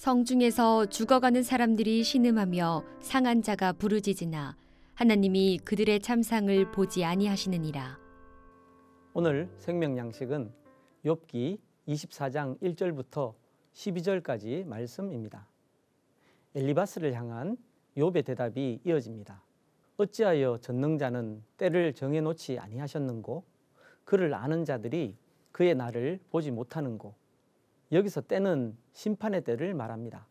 성중에서 죽어가는 사람들이 신음하며 상한 자가 부르짖으나 하나님이 그들의 참상을 보지 아니하시느니라. 오늘 생명 양식은 욥기 24장 1절부터 12절까지 말씀입니다. 엘리바스를 향한 욥의 대답이 이어집니다. 어찌하여 전능자는 때를 정해 놓지 아니하셨는고 그를 아는 자들이 그의 날을 보지 못하는고 여기서 때는 심판의 때를 말합니다.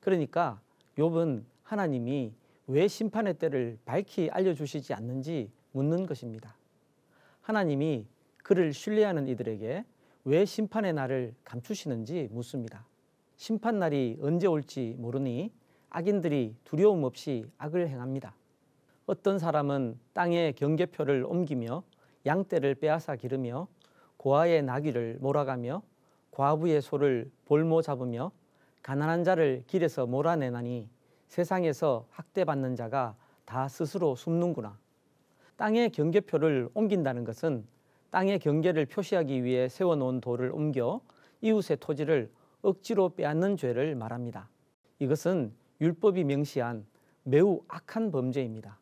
그러니까 욥은 하나님이 왜 심판의 때를 밝히 알려주시지 않는지 묻는 것입니다. 하나님이 그를 신뢰하는 이들에게 왜 심판의 날을 감추시는지 묻습니다. 심판 날이 언제 올지 모르니 악인들이 두려움 없이 악을 행합니다. 어떤 사람은 땅에 경계표를 옮기며 양떼를 빼앗아 기르며 고아의 나귀를 몰아가며 과부의 소를 볼모 잡으며 가난한 자를 길에서 몰아내나니 세상에서 학대받는 자가 다 스스로 숨는구나. 땅의 경계표를 옮긴다는 것은 땅의 경계를 표시하기 위해 세워놓은 돌을 옮겨 이웃의 토지를 억지로 빼앗는 죄를 말합니다. 이것은 율법이 명시한 매우 악한 범죄입니다.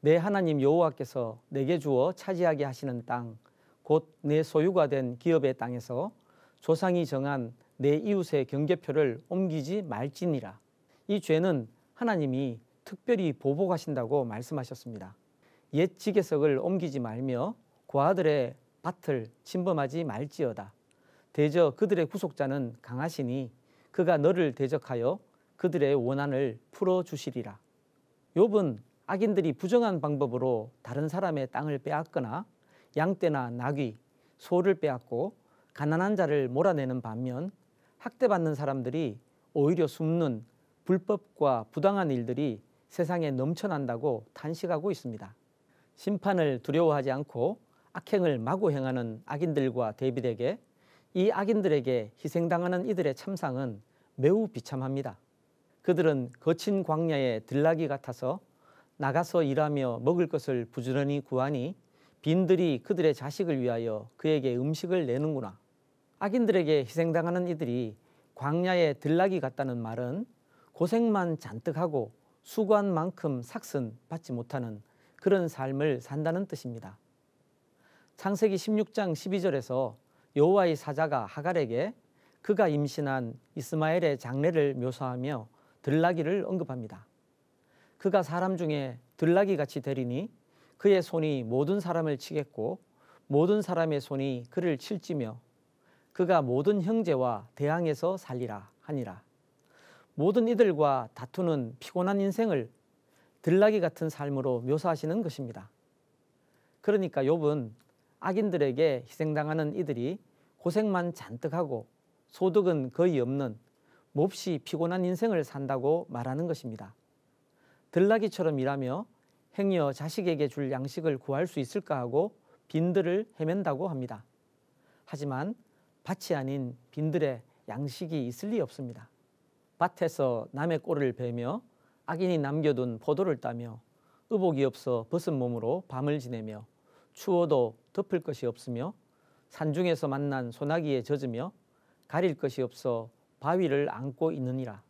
내 하나님 여호와께서 내게 주어 차지하게 하시는 땅, 곧 내 소유가 된 기업의 땅에서 조상이 정한 내 이웃의 경계표를 옮기지 말지니라. 이 죄는 하나님이 특별히 보복하신다고 말씀하셨습니다. 옛 지계석을 옮기지 말며 고아들의 밭을 침범하지 말지어다. 대저 그들의 구속자는 강하시니 그가 너를 대적하여 그들의 원한을 풀어 주시리라. 욥은 악인들이 부정한 방법으로 다른 사람의 땅을 빼앗거나 양떼나 나귀, 소를 빼앗고 가난한 자를 몰아내는 반면 학대받는 사람들이 오히려 숨는 불법과 부당한 일들이 세상에 넘쳐난다고 탄식하고 있습니다. 심판을 두려워하지 않고 악행을 마구 행하는 악인들과 대비되게 이 악인들에게 희생당하는 이들의 참상은 매우 비참합니다. 그들은 거친 광야의 들나귀 같아서 나가서 일하며 먹을 것을 부지런히 구하니 빈들이 그들의 자식을 위하여 그에게 음식을 내는구나. 악인들에게 희생당하는 이들이 광야에 들락이 갔다는 말은 고생만 잔뜩 하고 수고한 만큼 삭슨 받지 못하는 그런 삶을 산다는 뜻입니다. 창세기 16장 12절에서 여호와의 사자가 하갈에게 그가 임신한 이스마엘의 장례를 묘사하며 들락이를 언급합니다. 그가 사람 중에 들락이 같이 되리니 그의 손이 모든 사람을 치겠고 모든 사람의 손이 그를 칠지며 그가 모든 형제와 대항해서 살리라 하니라. 모든 이들과 다투는 피곤한 인생을 들나기 같은 삶으로 묘사하시는 것입니다. 그러니까 욥은 악인들에게 희생당하는 이들이 고생만 잔뜩 하고 소득은 거의 없는 몹시 피곤한 인생을 산다고 말하는 것입니다. 들나기처럼 일하며 행여 자식에게 줄 양식을 구할 수 있을까 하고 빈들을 헤맨다고 합니다. 하지만 밭이 아닌 빈들의 양식이 있을 리 없습니다. 밭에서 남의 꼴을 베며 악인이 남겨둔 포도를 따며 의복이 없어 벗은 몸으로 밤을 지내며 추워도 덮을 것이 없으며 산중에서 만난 소나기에 젖으며 가릴 것이 없어 바위를 안고 있느니라.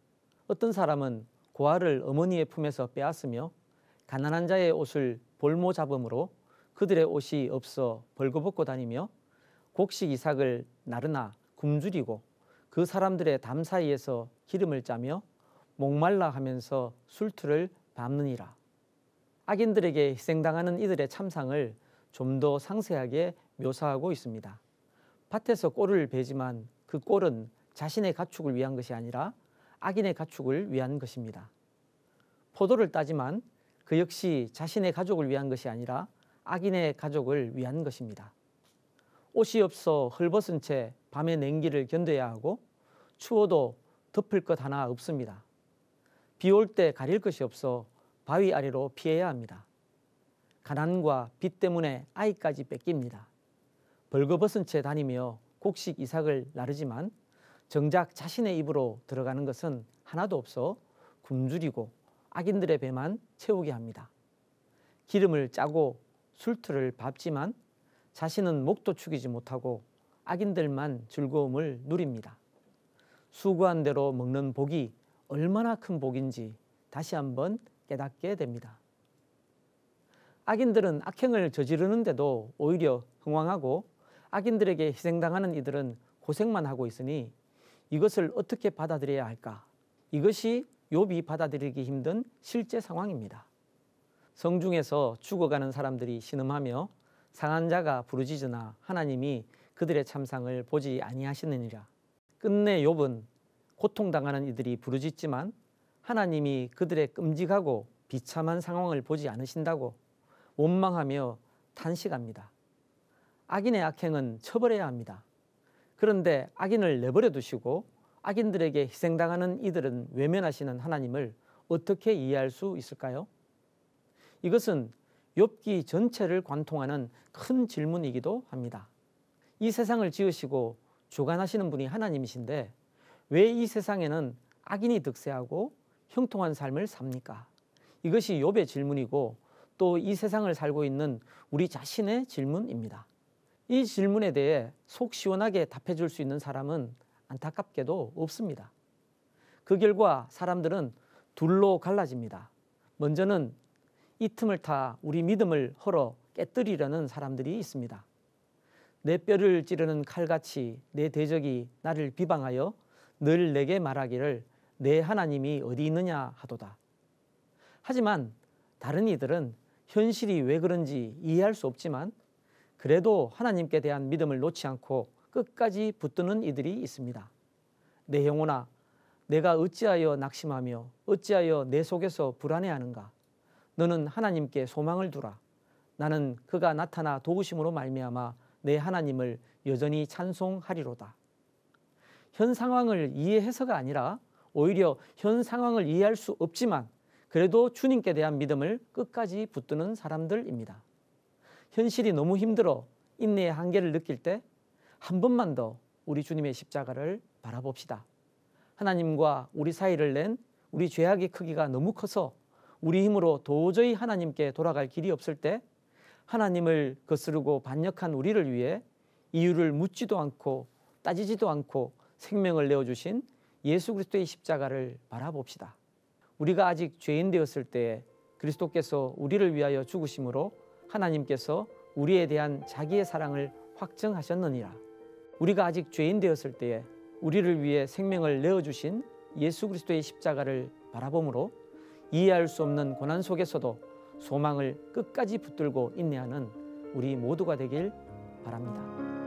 어떤 사람은 고아를 어머니의 품에서 빼앗으며 가난한 자의 옷을 볼모 잡음으로 그들의 옷이 없어 벌거벗고 다니며 곡식 이삭을 나르나 굶주리고 그 사람들의 담 사이에서 기름을 짜며 목말라 하면서 술투를 밟느니라. 악인들에게 희생당하는 이들의 참상을 좀 더 상세하게 묘사하고 있습니다. 밭에서 꼴을 베지만 그 꼴은 자신의 가축을 위한 것이 아니라 악인의 가축을 위한 것입니다. 포도를 따지만 그 역시 자신의 가족을 위한 것이 아니라 악인의 가족을 위한 것입니다. 옷이 없어 헐벗은 채 밤의 냉기를 견뎌야 하고 추워도 덮을 것 하나 없습니다. 비 올 때 가릴 것이 없어 바위 아래로 피해야 합니다. 가난과 빚 때문에 아이까지 뺏깁니다. 벌거벗은 채 다니며 곡식 이삭을 나르지만 정작 자신의 입으로 들어가는 것은 하나도 없어 굶주리고 악인들의 배만 채우게 합니다. 기름을 짜고 술틀을 밟지만 자신은 목도 축이지 못하고 악인들만 즐거움을 누립니다. 수고한 대로 먹는 복이 얼마나 큰 복인지 다시 한번 깨닫게 됩니다. 악인들은 악행을 저지르는데도 오히려 흥황하고 악인들에게 희생당하는 이들은 고생만 하고 있으니 이것을 어떻게 받아들여야 할까? 이것이 욥이 받아들이기 힘든 실제 상황입니다. 성중에서 죽어가는 사람들이 신음하며 상한 자가 부르짖으나 하나님이 그들의 참상을 보지 아니하시느니라. 끝내 욥은 고통당하는 이들이 부르짖지만 하나님이 그들의 끔찍하고 비참한 상황을 보지 않으신다고 원망하며 탄식합니다. 악인의 악행은 처벌해야 합니다. 그런데 악인을 내버려 두시고 악인들에게 희생당하는 이들은 외면하시는 하나님을 어떻게 이해할 수 있을까요? 이것은 엽기 전체를 관통하는 큰 질문이기도 합니다. 이 세상을 지으시고 주관하시는 분이 하나님이신데 왜 이 세상에는 악인이 득세하고 형통한 삶을 삽니까? 이것이 욥의 질문이고 또 이 세상을 살고 있는 우리 자신의 질문입니다. 이 질문에 대해 속 시원하게 답해 줄 수 있는 사람은 안타깝게도 없습니다. 그 결과 사람들은 둘로 갈라집니다. 먼저는 이 틈을 타 우리 믿음을 헐어 깨뜨리려는 사람들이 있습니다. 내 뼈를 찌르는 칼같이 내 대적이 나를 비방하여 늘 내게 말하기를 내 하나님이 어디 있느냐 하도다. 하지만 다른 이들은 현실이 왜 그런지 이해할 수 없지만 그래도 하나님께 대한 믿음을 놓지 않고 끝까지 붙드는 이들이 있습니다. 내 영혼아, 내가 어찌하여 낙심하며 어찌하여 내 속에서 불안해하는가? 너는 하나님께 소망을 두라. 나는 그가 나타나 도우심으로 말미암아 내 하나님을 여전히 찬송하리로다. 현 상황을 이해해서가 아니라 오히려 현 상황을 이해할 수 없지만 그래도 주님께 대한 믿음을 끝까지 붙드는 사람들입니다. 현실이 너무 힘들어 인내의 한계를 느낄 때 한 번만 더 우리 주님의 십자가를 바라봅시다. 하나님과 우리 사이를 낸 우리 죄악의 크기가 너무 커서 우리 힘으로 도저히 하나님께 돌아갈 길이 없을 때 하나님을 거스르고 반역한 우리를 위해 이유를 묻지도 않고 따지지도 않고 생명을 내어주신 예수 그리스도의 십자가를 바라봅시다. 우리가 아직 죄인 되었을 때에 그리스도께서 우리를 위하여 죽으심으로 하나님께서 우리에 대한 자기의 사랑을 확증하셨느니라. 우리가 아직 죄인 되었을 때에 우리를 위해 생명을 내어 주신 예수 그리스도의 십자가를 바라보므로 이해할 수 없는 고난 속에서도 소망을 끝까지 붙들고 인내하는 우리 모두가 되길 바랍니다.